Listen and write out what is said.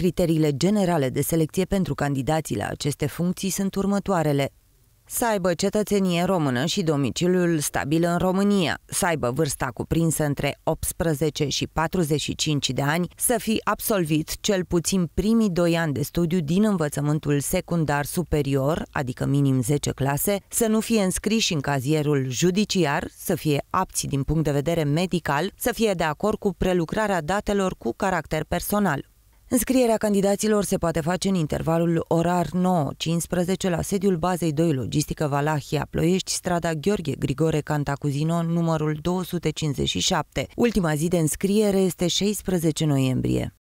Criteriile generale de selecție pentru candidații la aceste funcții sunt următoarele. Să aibă cetățenie română și domiciliul stabil în România, să aibă vârsta cuprinsă între 18 și 45 de ani, să fi absolvit cel puțin primii doi ani de studiu din învățământul secundar superior, adică minim 10 clase, să nu fie înscriși în cazierul judiciar, să fie apți din punct de vedere medical, să fie de acord cu prelucrarea datelor cu caracter personal, Înscrierea candidaților se poate face în intervalul orar 9-15 la sediul bazei 2 Logistică Valahia Ploiești, strada Gheorghe Grigore Cantacuzino, numărul 257. Ultima zi de înscriere este 16 noiembrie.